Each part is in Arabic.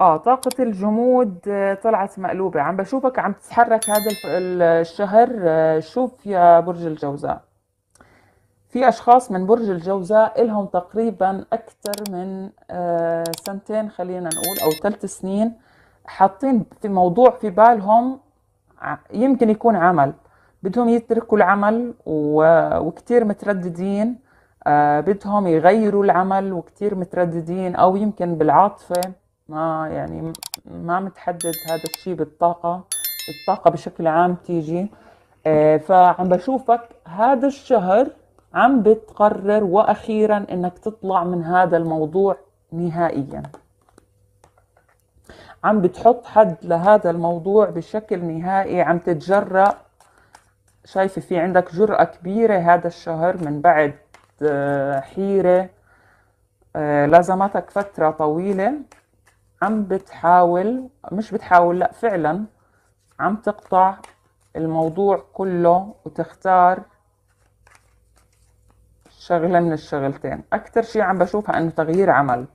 اه طاقة الجمود آه، طلعت مقلوبة عم بشوفك عم تتحرك هذا الشهر آه، شوف يا برج الجوزاء في أشخاص من برج الجوزاء إلهم تقريبا أكثر من آه، سنتين خلينا نقول أو ثلاث سنين حاطين في موضوع في بالهم يمكن يكون عمل بدهم يتركوا العمل وكثير مترددين بدهم يغيروا العمل وكثير مترددين أو يمكن بالعاطفة ما يعني ما متحدد هذا الشيء بالطاقة الطاقة بشكل عام تيجي آه، فعم بشوفك هذا الشهر عم بتقرر واخيرا انك تطلع من هذا الموضوع نهائيا عم بتحط حد لهذا الموضوع بشكل نهائي عم تتجرأ شايفة في عندك جرأة كبيرة هذا الشهر من بعد آه، حيرة آه، لازمتك فترة طويلة عم بتحاول مش بتحاول لا فعلا عم تقطع الموضوع كله وتختار شغلة من الشغلتين أكتر شي عم بشوفها أنه تغيير عمل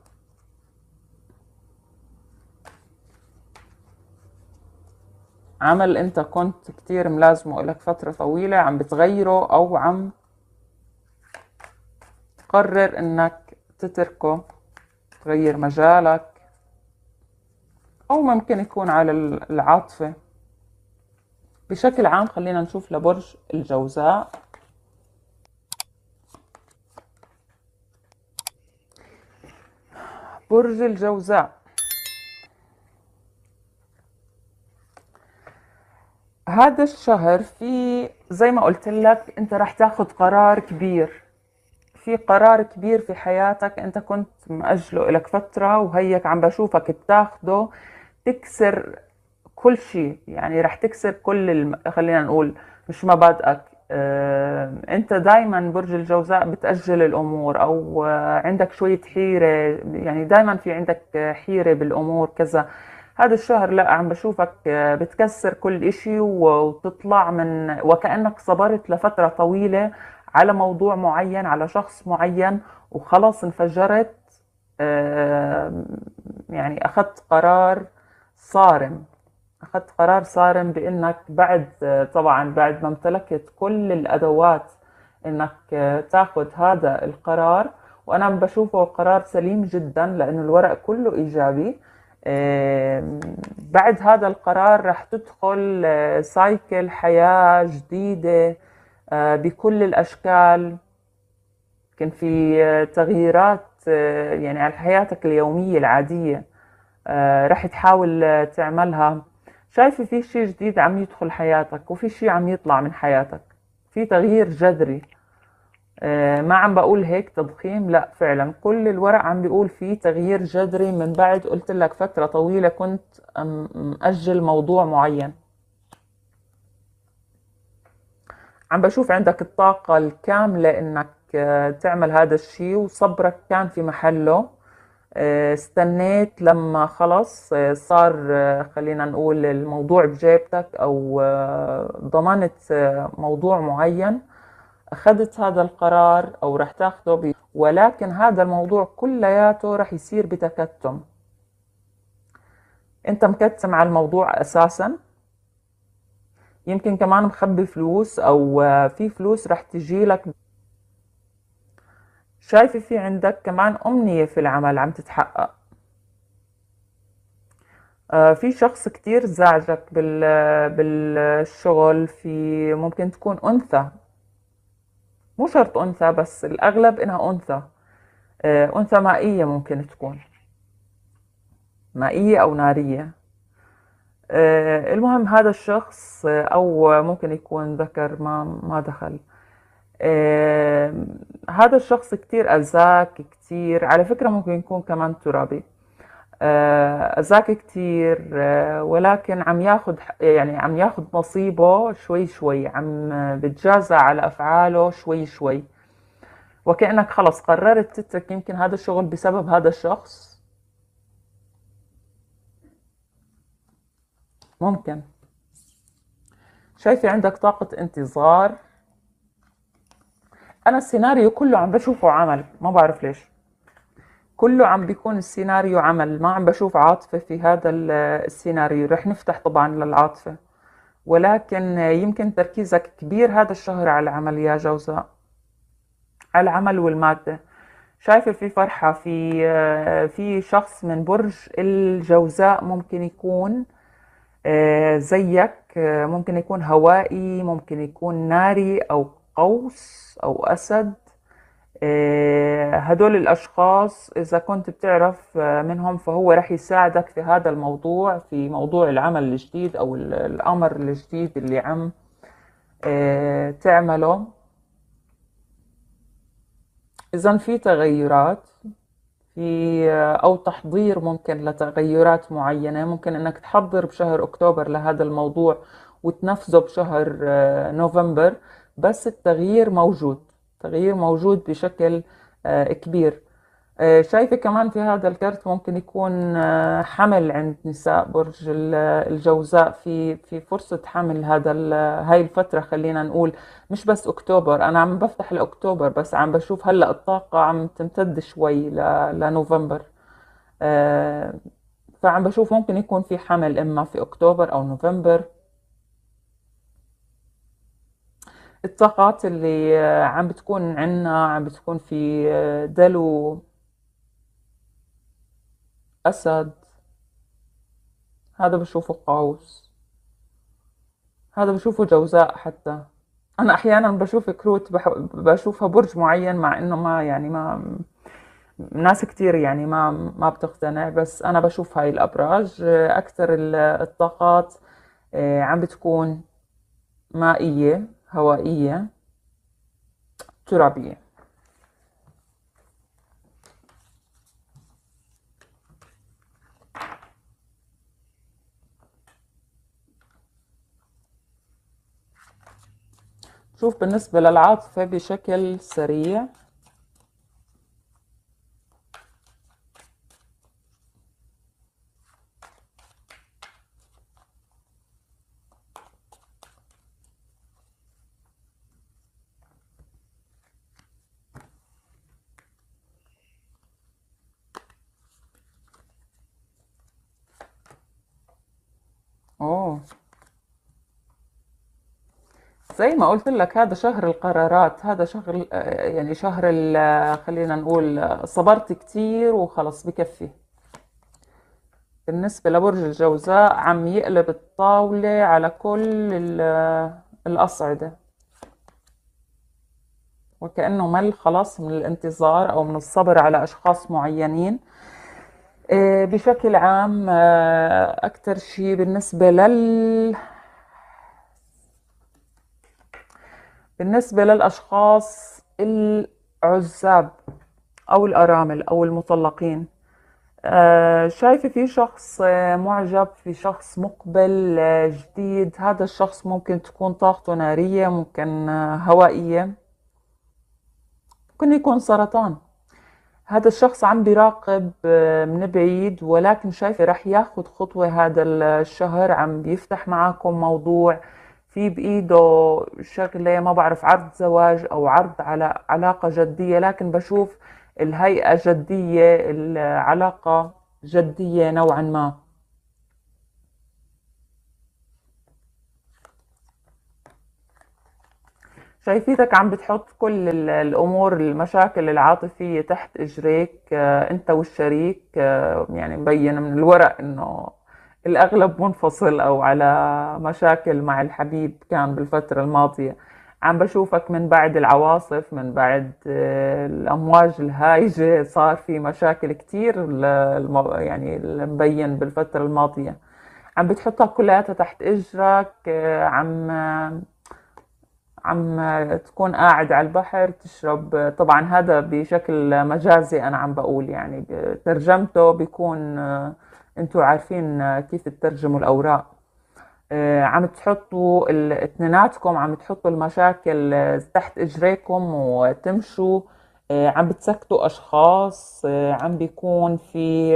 عمل أنت كنت كتير ملازمه لك فترة طويلة عم بتغيره أو عم تقرر أنك تتركه تغير مجالك أو ممكن يكون على العاطفة بشكل عام خلينا نشوف لبرج الجوزاء برج الجوزاء هذا الشهر في زي ما قلت لك انت راح تاخذ قرار كبير في قرار كبير في حياتك انت كنت مأجله لك فترة وهيك عم بشوفك بتاخده تكسر كل شيء يعني رح تكسر كل الم... خلينا نقول مش مبادئك آه، انت دايما برج الجوزاء بتأجل الامور او آه، عندك شوية حيرة يعني دايما في عندك آه، حيرة بالامور كذا هذا الشهر لا عم بشوفك آه، بتكسر كل شيء وتطلع من وكأنك صبرت لفترة طويلة على موضوع معين على شخص معين وخلاص انفجرت يعني اخذت قرار صارم أخذت قرار صارم بأنك بعد طبعا بعد ما امتلكت كل الأدوات أنك تاخذ هذا القرار وأنا بشوفه قرار سليم جدا لأنه الورق كله إيجابي بعد هذا القرار رح تدخل سايكل حياة جديدة بكل الأشكال كان في تغييرات يعني على حياتك اليومية العادية آه، رح تحاول آه، تعملها شايفة في شيء جديد عم يدخل حياتك وفي شيء عم يطلع من حياتك في تغيير جذري آه، ما عم بقول هيك تضخيم لا فعلا كل الورق عم بيقول في تغيير جذري من بعد قلت لك فترة طويلة كنت مأجل موضوع معين عم بشوف عندك الطاقة الكاملة انك تعمل هذا الشيء وصبرك كان في محله آه، استنيت لما خلص آه، صار آه، خلينا نقول الموضوع بجيبتك او ضمنت موضوع معين اخذت هذا القرار او رح تاخده ولكن هذا الموضوع كلياته رح يصير بتكتم انت مكتم على الموضوع اساسا يمكن كمان مخبي فلوس او في فلوس رح تجيلك شايفة في عندك كمان أمنية في العمل عم تتحقق آه في شخص كتير زعجك بال بالشغل في ممكن تكون أنثى مو شرط أنثى بس الأغلب إنها أنثى آه أنثى مائية ممكن تكون مائية أو نارية آه المهم هذا الشخص آه، أو ممكن يكون ذكر ما ما دخل هذا الشخص كتير أذاك كتير على فكرة ممكن يكون كمان ترابي أذاك آه، كتير آه، ولكن عم ياخد يعني عم ياخد نصيبه شوي شوي عم بتجازى على أفعاله شوي شوي وكأنك خلص قررت تترك يمكن هذا الشغل بسبب هذا الشخص ممكن شايفة عندك طاقة انتظار انا السيناريو كله عم بشوفه عمل ما بعرف ليش كله عم بيكون السيناريو عمل ما عم بشوف عاطفة في هذا السيناريو رح نفتح طبعا للعاطفة ولكن يمكن تركيزك كبير هذا الشهر على العمل يا جوزاء على العمل والمادة شايفة في فرحة في في شخص من برج الجوزاء ممكن يكون آه، زيك آه، ممكن يكون هوائي ممكن يكون ناري أو قوس أو أسد آه، هدول الأشخاص إذا كنت بتعرف آه، منهم فهو رح يساعدك في هذا الموضوع في موضوع العمل الجديد أو الأمر الجديد اللي عم آه، تعمله إذا في تغيرات في أو تحضير ممكن لتغيرات معينة ممكن أنك تحضر بشهر أكتوبر لهذا الموضوع وتنفذه بشهر نوفمبر بس التغيير موجود تغيير موجود بشكل آه، كبير آه، شايفة كمان في هذا الكرت ممكن يكون آه، حمل عند نساء برج الجوزاء في في فرصة حمل هذا هاي الفترة خلينا نقول مش بس أكتوبر أنا عم بفتح لأكتوبر بس عم بشوف هلا الطاقة عم تمتد شوي لنوفمبر فعم بشوف ممكن يكون في حمل إما في أكتوبر أو نوفمبر الطاقات اللي آه، عم بتكون عنا عم بتكون في آه، دلو أسد هذا بشوفه قوس هذا بشوفه جوزاء حتى أنا أحيانا بشوف كروت بشوفها برج معين مع إنه ما يعني ما ناس كتير يعني ما ما بتقتنع بس أنا بشوف هاي الأبراج آه، أكثر الطاقات عم بتكون مائية هوائية ترابية شوف بالنسبة للعاطفة بشكل سريع زي ما قلت لك هذا شهر القرارات هذا شهر يعني شهر خلينا نقول صبرت كتير وخلص بكفي بالنسبة لبرج الجوزاء عم يقلب الطاولة على كل الأصعدة وكأنه مل خلاص من الانتظار أو من الصبر على أشخاص معينين إيه، بشكل عام آه، أكتر شيء بالنسبة لل بالنسبة للأشخاص العزاب أو الأرامل أو المطلقين آه، شايفة في شخص آه، معجب في شخص مقبل آه، جديد هذا الشخص ممكن تكون طاقته نارية ممكن هوائية ممكن يكون سرطان هذا الشخص عم بيراقب من بعيد ولكن شايفة رح ياخد خطوة هذا الشهر عم بيفتح معاكم موضوع في بايده شغله ما بعرف عرض زواج او عرض على علاقه جديه لكن بشوف الهيئه جديه العلاقه جديه نوعا ما شايفيتك عم بتحط كل الامور المشاكل العاطفيه تحت اجريك آه، انت والشريك آه، يعني مبين من الورق انه الأغلب منفصل أو على مشاكل مع الحبيب كان بالفترة الماضية عم بشوفك من بعد العواصف من بعد آه، الأمواج الهايجة صار في مشاكل كتير يعني مبين بالفترة الماضية عم بتحطها كلها تحت إجرك آه، عم عم تكون قاعد على البحر تشرب طبعا هذا بشكل مجازي أنا عم بقول يعني ترجمته بيكون آه، انتوا عارفين آه، كيف تترجموا الاوراق آه، عم تحطوا اثنيناتكم عم تحطوا المشاكل آه، تحت اجريكم وتمشوا عم بتسكتوا اشخاص عم بيكون في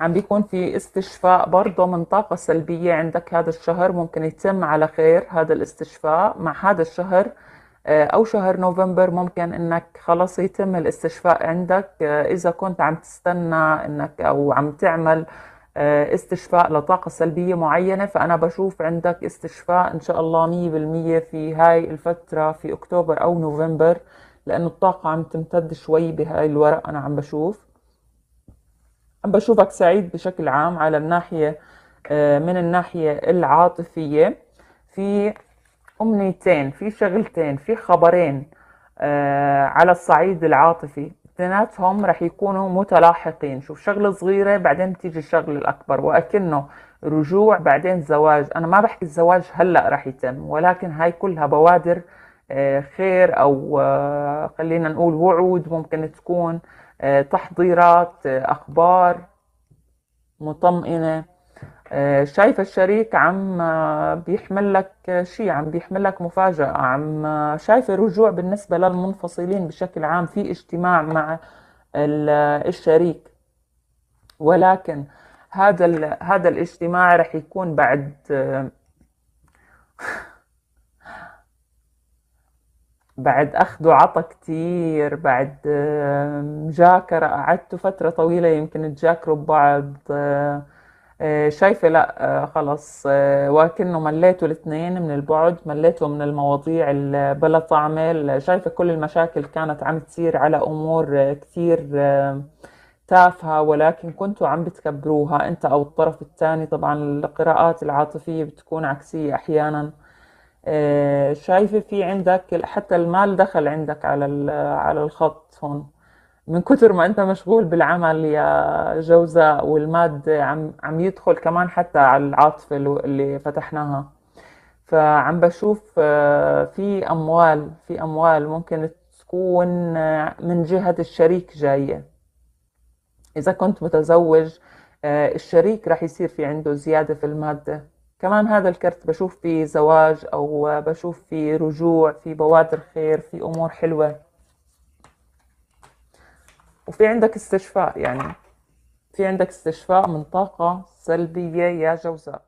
عم بيكون في استشفاء برضه من طاقة سلبية عندك هذا الشهر ممكن يتم على خير هذا الاستشفاء مع هذا الشهر آه، او شهر نوفمبر ممكن انك خلاص يتم الاستشفاء عندك آه، اذا كنت عم تستنى انك او عم تعمل آه، استشفاء لطاقة سلبية معينة فأنا بشوف عندك استشفاء إن شاء الله مية بالمية في هاي الفترة في أكتوبر أو نوفمبر لأنه الطاقة عم تمتد شوي بهاي الورق أنا عم بشوف عم بشوفك سعيد بشكل عام على الناحية من الناحية العاطفية في أمنيتين في شغلتين في خبرين آه على الصعيد العاطفي اثنيناتهم رح يكونوا متلاحقين شوف شغلة صغيرة بعدين بتيجي الشغلة الأكبر وأكنه رجوع بعدين زواج أنا ما بحكي الزواج هلأ رح يتم ولكن هاي كلها بوادر آه خير أو آه خلينا نقول وعود ممكن تكون آه، تحضيرات آه، أخبار مطمئنة آه، شايف الشريك عم آه، بيحمل لك شيء عم بيحمل لك مفاجأة عم آه، شايفة رجوع بالنسبة للمنفصلين بشكل عام في اجتماع مع الشريك ولكن هذا هذا الاجتماع رح يكون بعد بعد أخذ وعطى كتير بعد مجاكرة قعدتوا فترة طويلة يمكن تجاكروا ببعض آه، شايفة لا آه، خلص آه، وكأنه مليتوا الاثنين من البعد مليتوا من المواضيع بلا طعمة شايفة كل المشاكل كانت عم تصير على أمور كتير تافهة ولكن كنتوا عم بتكبروها أنت أو الطرف الثاني طبعا القراءات العاطفية بتكون عكسية أحيانا شايفة في عندك حتى المال دخل عندك على على الخط هون من كثر ما انت مشغول بالعمل يا جوزة والمادة عم عم يدخل كمان حتى على العاطفة اللي فتحناها فعم بشوف آه، في اموال في اموال ممكن تكون آه، من جهة الشريك جاية اذا كنت متزوج آه، الشريك رح يصير في عنده زيادة في المادة كمان هذا الكرت بشوف فيه زواج او بشوف فيه رجوع في بوادر خير في امور حلوه وفي عندك استشفاء يعني في عندك استشفاء من طاقة سلبية يا جوزاء